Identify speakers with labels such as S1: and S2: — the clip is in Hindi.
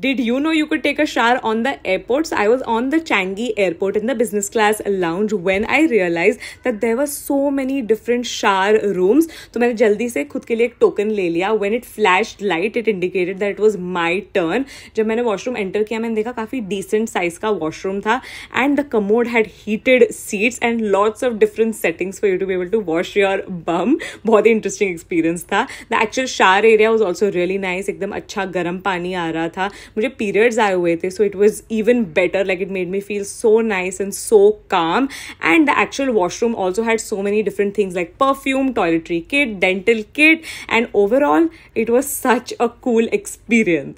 S1: Did you know you could take a shower on the airports? I was on the Changi airport in the business class lounge when I realized that there were so many different shower rooms. So I जल्दी से खुद के लिए एक When it flashed light, it indicated that it was my turn. जब मैंने वॉशरूम एंटर किया मैंने देखा काफ़ी डिसेंट साइज का वॉशरूम था and the commode had heated seats and lots of different settings for you to be able to wash your bum बहुत ही इंटरेस्टिंग एक्सपीरियंस था the actual shower area was also really nice एकदम अच्छा गर्म पानी आ warm water मुझे पीरियड्स आए हुए थे so it was even better like it made me feel so nice and so calm and the actual washroom also had so many different things like perfume toiletry kit dental kit and overall it was such a cool experience